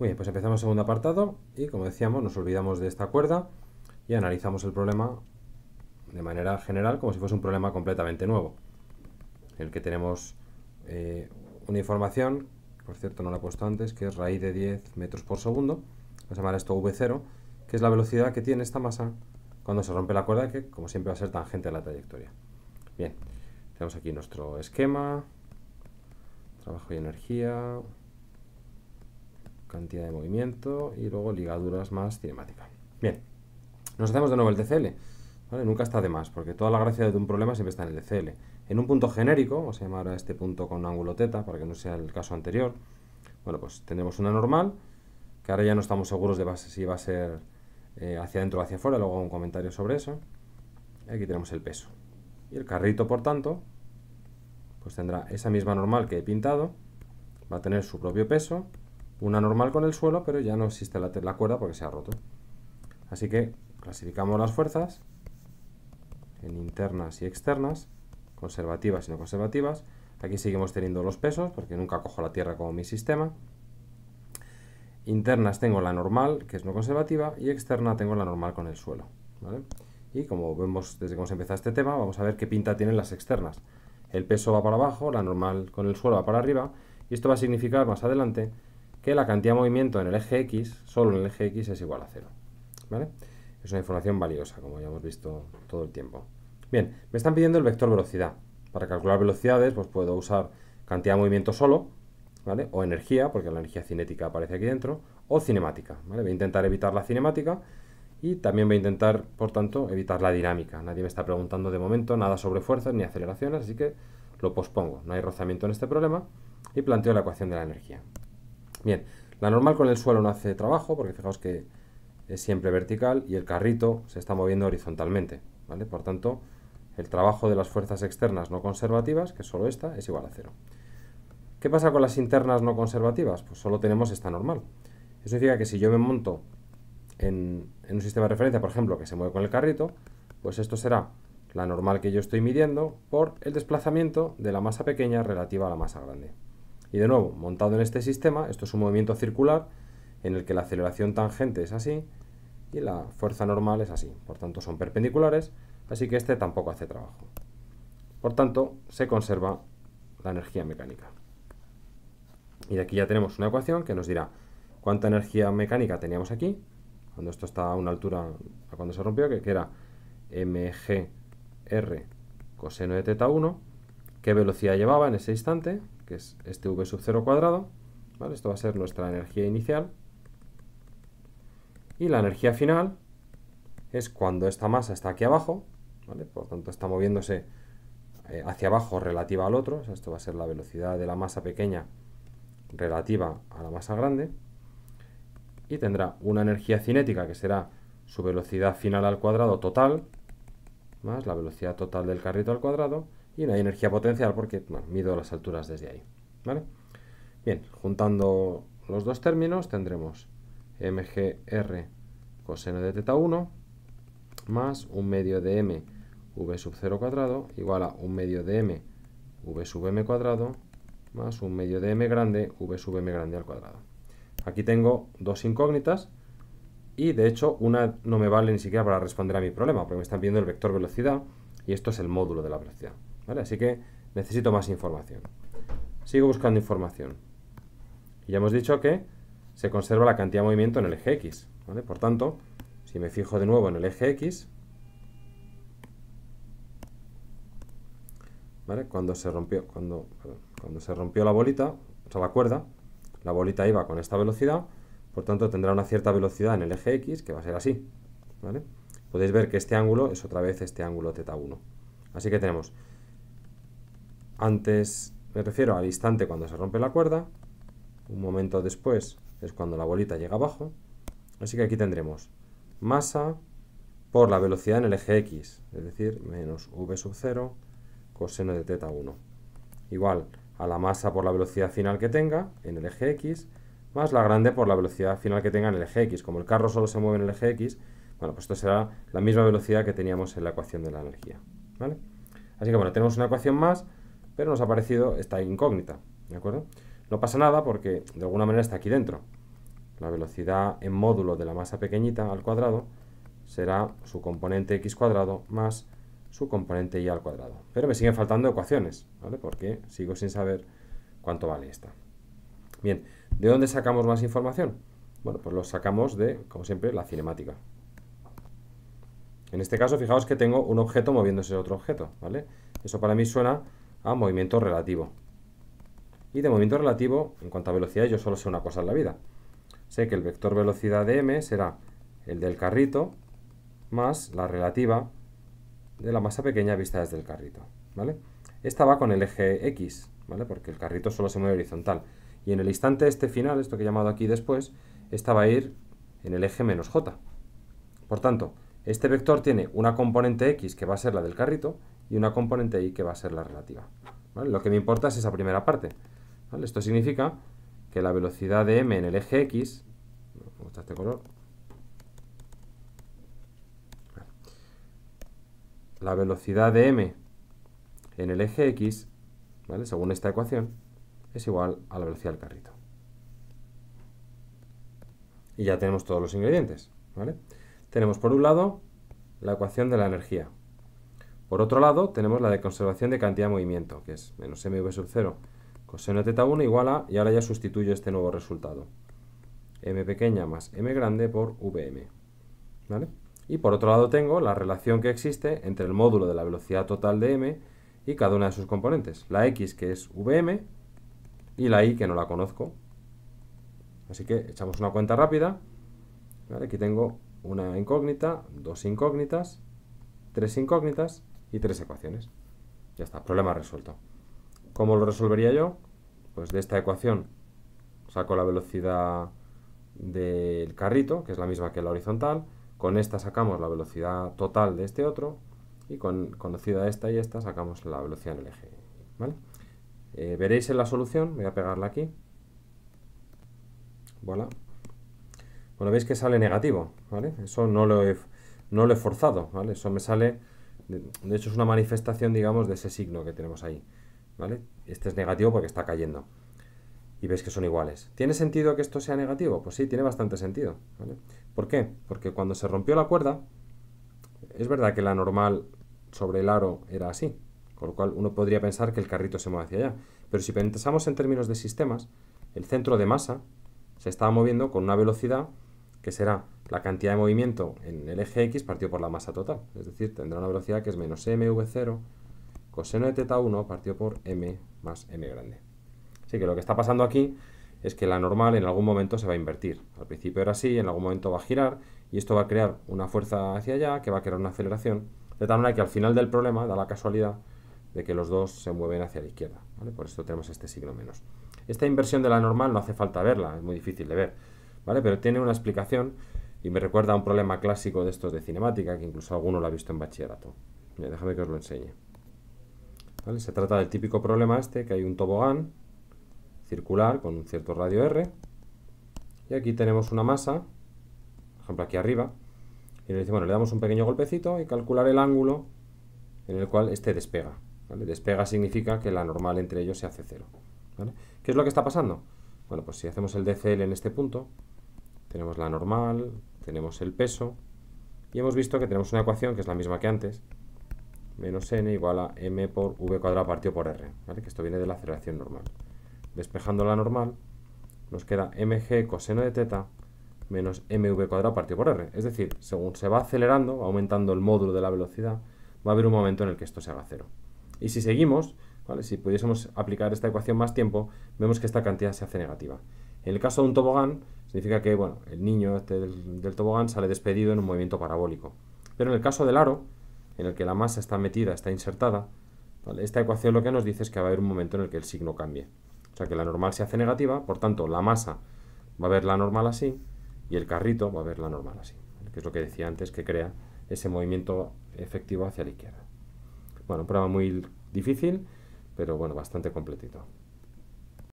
Muy bien, pues empezamos el segundo apartado y como decíamos nos olvidamos de esta cuerda y analizamos el problema de manera general como si fuese un problema completamente nuevo, en el que tenemos eh, una información, por cierto no la he puesto antes, que es raíz de 10 metros por segundo, vamos a llamar esto V0, que es la velocidad que tiene esta masa cuando se rompe la cuerda, que como siempre va a ser tangente a la trayectoria. Bien, tenemos aquí nuestro esquema, trabajo y energía, cantidad de movimiento y luego ligaduras más cinemática. Bien, nos hacemos de nuevo el DCL. ¿vale? Nunca está de más, porque toda la gracia de un problema siempre está en el DCL. En un punto genérico, vamos a llamar a este punto con ángulo teta, para que no sea el caso anterior, bueno, pues tenemos una normal, que ahora ya no estamos seguros de base, si va a ser eh, hacia adentro o hacia afuera, luego un comentario sobre eso. Aquí tenemos el peso. Y el carrito, por tanto, pues tendrá esa misma normal que he pintado, va a tener su propio peso, una normal con el suelo, pero ya no existe la, cuerda porque se ha roto. Así que clasificamos las fuerzas en internas y externas, conservativas y no conservativas. Aquí seguimos teniendo los pesos, porque nunca cojo la tierra como mi sistema. Internas tengo la normal, que es no conservativa, y externa tengo la normal con el suelo. Y como vemos desde que hemos empezado este tema, vamos a ver qué pinta tienen las externas. El peso va para abajo, la normal con el suelo va para arriba, y esto va a significar más adelante que la cantidad de movimiento en el eje X, solo en el eje X, es igual a cero. ¿Vale? Es una información valiosa, como ya hemos visto todo el tiempo. Bien, me están pidiendo el vector velocidad. Para calcular velocidades, pues puedo usar cantidad de movimiento solo, ¿vale? O energía, porque la energía cinética aparece aquí dentro, o cinemática, Voy a intentar evitar la cinemática y también voy a intentar, por tanto, evitar la dinámica. Nadie me está preguntando de momento nada sobre fuerzas ni aceleraciones, así que lo pospongo. No hay rozamiento en este problema y planteo la ecuación de la energía. Bien, la normal con el suelo no hace trabajo porque fijaos que es siempre vertical y el carrito se está moviendo horizontalmente, ¿vale? Por tanto, el trabajo de las fuerzas externas no conservativas, que es solo esta, es igual a cero. ¿Qué pasa con las internas no conservativas? Pues solo tenemos esta normal. Eso significa que si yo me monto en un sistema de referencia, por ejemplo, que se mueve con el carrito, pues esto será la normal que yo estoy midiendo por el desplazamiento de la masa pequeña relativa a la masa grande. Y de nuevo, montado en este sistema, esto es un movimiento circular en el que la aceleración tangente es así y la fuerza normal es así. Por tanto, son perpendiculares, así que este tampoco hace trabajo. Por tanto, se conserva la energía mecánica. Y de aquí ya tenemos una ecuación que nos dirá cuánta energía mecánica teníamos aquí, cuando esto está a una altura cuando se rompió, que, que era mgr coseno de teta 1, qué velocidad llevaba en ese instante, que es este V sub 0 cuadrado, ¿vale? Esto va a ser nuestra energía inicial. Y la energía final es cuando esta masa está aquí abajo, ¿vale? Por tanto está moviéndose eh, hacia abajo relativa al otro, esto va a ser la velocidad de la masa pequeña relativa a la masa grande, y tendrá una energía cinética que será su velocidad final al cuadrado total, más la velocidad total del carrito al cuadrado, y no hay energía potencial porque mido las alturas desde ahí. ¿vale? Bien, juntando los dos términos tendremos mgr coseno de teta 1 más un medio de m v sub 0 cuadrado igual a un medio de m v sub m cuadrado más un medio de m grande v sub m grande al cuadrado. Aquí tengo dos incógnitas y de hecho una no me vale ni siquiera para responder a mi problema porque me están viendo el vector velocidad y esto es el módulo de la velocidad. Así que necesito más información. Sigo buscando información. Y ya hemos dicho que se conserva la cantidad de movimiento en el eje X, Por tanto, si me fijo de nuevo en el eje X, Cuando se rompió, cuando, se rompió la bolita, o sea, la cuerda, la bolita iba con esta velocidad, por tanto tendrá una cierta velocidad en el eje X que va a ser así, Podéis ver que este ángulo es otra vez este ángulo θ1. Así que tenemos antes, me refiero al instante cuando se rompe la cuerda, un momento después es cuando la bolita llega abajo, así que aquí tendremos masa por la velocidad en el eje X, es decir, menos V sub 0 coseno de teta 1, igual a la masa por la velocidad final que tenga en el eje X, más la grande por la velocidad final que tenga en el eje X. Como el carro solo se mueve en el eje X, bueno, pues esto será la misma velocidad que teníamos en la ecuación de la energía. ¿vale? Así que bueno, tenemos una ecuación más pero nos ha parecido esta incógnita, ¿de acuerdo? No pasa nada porque de alguna manera está aquí dentro. La velocidad en módulo de la masa pequeñita al cuadrado será su componente x cuadrado más su componente y al cuadrado. Pero me siguen faltando ecuaciones, ¿vale? Porque sigo sin saber cuánto vale esta. Bien, ¿de dónde sacamos más información? Bueno, pues lo sacamos de, como siempre, la cinemática. En este caso, fijaos que tengo un objeto moviéndose a otro objeto, ¿vale? Eso para mí suena a movimiento relativo. Y de movimiento relativo, en cuanto a velocidad, yo solo sé una cosa en la vida. Sé que el vector velocidad de m será el del carrito más la relativa de la masa pequeña vista desde el carrito. ¿vale? Esta va con el eje X, ¿vale? porque el carrito solo se mueve horizontal. Y en el instante este final, esto que he llamado aquí después, esta va a ir en el eje menos j. Por tanto, este vector tiene una componente x que va a ser la del carrito y una componente Y que va a ser la relativa. Lo que me importa es esa primera parte. Esto significa que la velocidad de m en el eje x, este color, la velocidad de m en el eje x, ¿vale? según esta ecuación, es igual a la velocidad del carrito. Y ya tenemos todos los ingredientes. Tenemos por un lado la ecuación de la energía, por otro lado, tenemos la de conservación de cantidad de movimiento, que es menos mv sub 0 coseno teta 1 igual a, y ahora ya sustituyo este nuevo resultado, m pequeña más m grande por vm. Y por otro lado tengo la relación que existe entre el módulo de la velocidad total de m y cada una de sus componentes. La x que es vm y la y que no la conozco. Así que echamos una cuenta rápida. Aquí tengo una incógnita, dos incógnitas, tres incógnitas y tres ecuaciones. Ya está, problema resuelto. ¿Cómo lo resolvería yo? Pues de esta ecuación saco la velocidad del carrito, que es la misma que la horizontal, con esta sacamos la velocidad total de este otro, y con conocida esta y esta sacamos la velocidad en el eje. ¿vale? Eh, veréis en la solución, voy a pegarla aquí. Voilà. Bueno, veis que sale negativo, Eso no lo he, no lo he forzado, Eso me sale de, hecho, es una manifestación, digamos, de ese signo que tenemos ahí. ¿Vale? Este es negativo porque está cayendo. Y ves que son iguales. ¿Tiene sentido que esto sea negativo? Pues sí, tiene bastante sentido. ¿Por qué? Porque cuando se rompió la cuerda, es verdad que la normal sobre el aro era así. Con lo cual uno podría pensar que el carrito se mueve hacia allá. Pero si pensamos en términos de sistemas, el centro de masa se estaba moviendo con una velocidad que será la cantidad de movimiento en el eje X partió por la masa total. Es decir, tendrá una velocidad que es menos mv0 coseno de teta 1 partido por m más m grande. Así que lo que está pasando aquí es que la normal en algún momento se va a invertir. Al principio era así, en algún momento va a girar y esto va a crear una fuerza hacia allá que va a crear una aceleración. De tal manera que al final del problema da la casualidad de que los dos se mueven hacia la izquierda. Por esto tenemos este signo menos. Esta inversión de la normal no hace falta verla, es muy difícil de ver. ¿vale? Pero tiene una explicación y me recuerda a un problema clásico de estos de cinemática, que incluso alguno lo ha visto en bachillerato. déjame que os lo enseñe. Se trata del típico problema este, que hay un tobogán circular con un cierto radio R. Y aquí tenemos una masa, por ejemplo aquí arriba. Y le, dice, bueno, le damos un pequeño golpecito y calcular el ángulo en el cual este despega. Despega significa que la normal entre ellos se hace cero. ¿Qué es lo que está pasando? Bueno, pues si hacemos el DCL en este punto, tenemos la normal, tenemos el peso y hemos visto que tenemos una ecuación que es la misma que antes, menos n igual a m por v cuadrado partido por r, ¿vale? que esto viene de la aceleración normal. Despejando la normal, nos queda mg coseno de teta menos mv cuadrado partido por r. Es decir, según se va acelerando, va aumentando el módulo de la velocidad, va a haber un momento en el que esto se haga cero. Y si seguimos, si pudiésemos aplicar esta ecuación más tiempo, vemos que esta cantidad se hace negativa. En el caso de un tobogán, Significa que, bueno, el niño este del, tobogán sale despedido en un movimiento parabólico. Pero en el caso del aro, en el que la masa está metida, está insertada, esta ecuación lo que nos dice es que va a haber un momento en el que el signo cambie. O sea, que la normal se hace negativa, por tanto, la masa va a ver la normal así y el carrito va a ver la normal así, que es lo que decía antes, que crea ese movimiento efectivo hacia la izquierda. Bueno, prueba muy difícil, pero bueno, bastante completito.